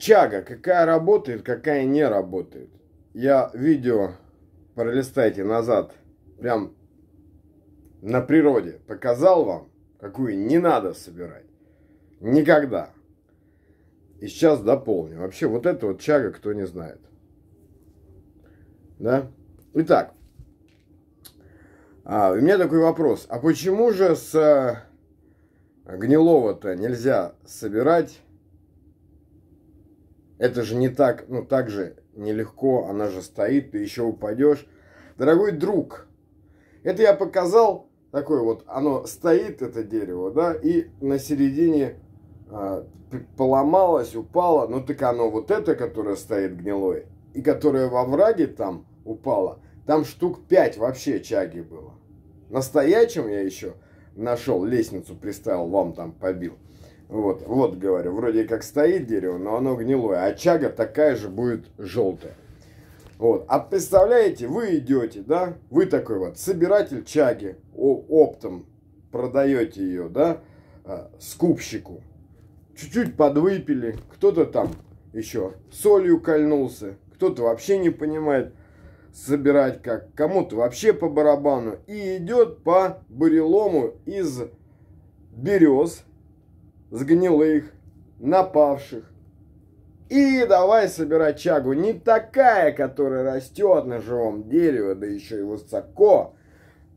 Чага, какая работает, какая не работает. Я видео, пролистайте назад, прям на природе показал вам, какую не надо собирать. Никогда. И сейчас дополню. Вообще, вот это вот чага, кто не знает. Да? Итак, а, у меня такой вопрос. А почему же с э, гнилого-то нельзя собирать это же не так, ну так же нелегко, она же стоит, ты еще упадешь. Дорогой друг, это я показал, такое вот, оно стоит, это дерево, да, и на середине а, поломалось, упало, ну так оно вот это, которое стоит гнилое, и которое во враге там упало, там штук 5 вообще чаги было. Настоящим я еще нашел, лестницу приставил, вам там побил. Вот, вот говорю, вроде как стоит дерево, но оно гнилое, а чага такая же будет желтая. Вот, а представляете, вы идете, да, вы такой вот собиратель чаги, оптом продаете ее, да, а, скупщику. Чуть-чуть подвыпили, кто-то там еще солью кольнулся, кто-то вообще не понимает, собирать как, кому-то вообще по барабану. И идет по бурелому из берез, с гнилых, напавших. И давай собирать чагу не такая, которая растет на живом дереве, да еще и высоко,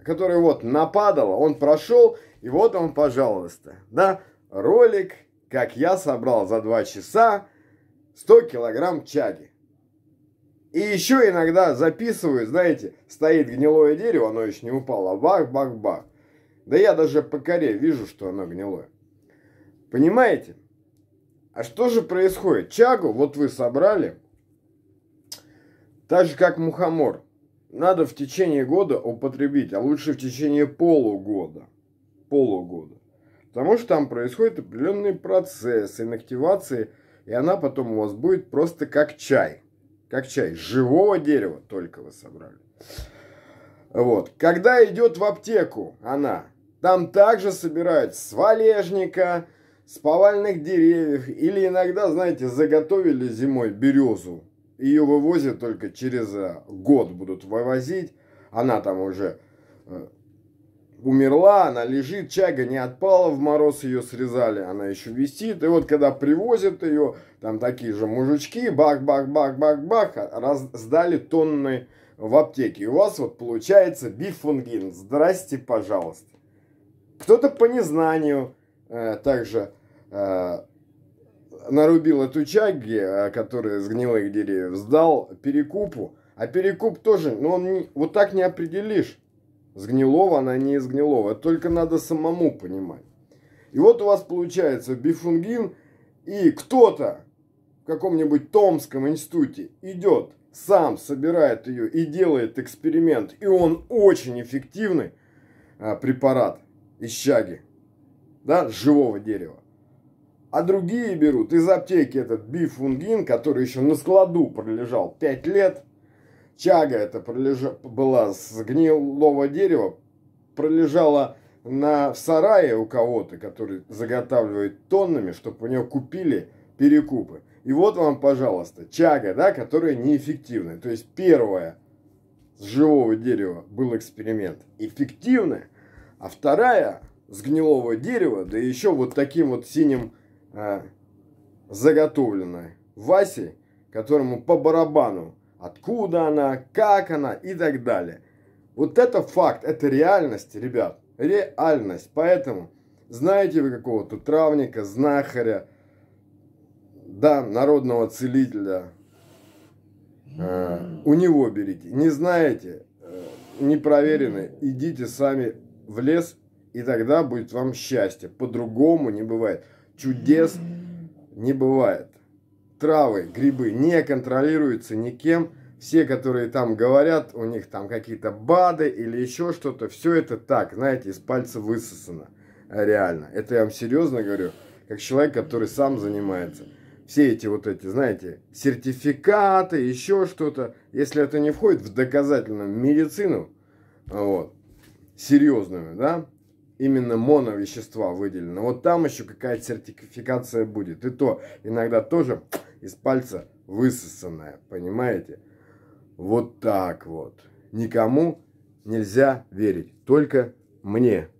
которая вот нападала, он прошел, и вот он, пожалуйста, да, ролик, как я собрал за два часа 100 килограмм чаги. И еще иногда записываю, знаете, стоит гнилое дерево, оно еще не упало, бах-бах-бах. Да я даже по коре вижу, что оно гнилое. Понимаете? А что же происходит? Чагу, вот вы собрали, так же как мухомор, надо в течение года употребить, а лучше в течение полугода. Полугода. Потому что там происходит определенный процесс инактивации, и она потом у вас будет просто как чай. Как чай. Живого дерева только вы собрали. Вот. Когда идет в аптеку она, там также собирают с валежника, с повальных деревьев или иногда, знаете, заготовили зимой березу. Ее вывозят только через э, год будут вывозить. Она там уже э, умерла, она лежит, чага не отпала, в мороз ее срезали, она еще висит. И вот когда привозят ее, там такие же мужички, бах-бах-бах-бах-бах, раздали тонны в аптеке. И у вас вот получается бифунгин. Здрасте, пожалуйста. Кто-то по незнанию, Э, также э, нарубил отучаги, э, которая с гнилых деревьев, сдал перекупу. А перекуп тоже, ну он не, вот так не определишь. С гнилого она не из гнилого. Это только надо самому понимать. И вот у вас получается бифунгин, и кто-то в каком-нибудь Томском институте идет, сам собирает ее и делает эксперимент, и он очень эффективный а, препарат из щаги да, живого дерева. А другие берут из аптеки этот бифунгин, который еще на складу пролежал 5 лет. Чага это пролежа... была с гнилого дерева, пролежала на... в сарае у кого-то, который заготавливает тоннами, чтобы у него купили перекупы. И вот вам, пожалуйста, чага, да, которая неэффективная. То есть первое с живого дерева был эксперимент эффективная, а вторая с гнилого дерева, да еще вот таким вот синим э, а, заготовлено Васе, которому по барабану, откуда она, как она и так далее. Вот это факт, это реальность, ребят, реальность. Поэтому знаете вы какого-то травника, знахаря, да, народного целителя, э, у него берите. Не знаете, э, не проверены, идите сами в лес и тогда будет вам счастье. По-другому не бывает. Чудес не бывает. Травы, грибы не контролируются никем. Все, которые там говорят, у них там какие-то БАДы или еще что-то, все это так, знаете, из пальца высосано. Реально. Это я вам серьезно говорю, как человек, который сам занимается. Все эти вот эти, знаете, сертификаты, еще что-то. Если это не входит в доказательную медицину, вот, серьезную, да, именно моновещества выделено Вот там еще какая-то сертификация будет. И то иногда тоже из пальца высосанная, понимаете? Вот так вот. Никому нельзя верить, только мне.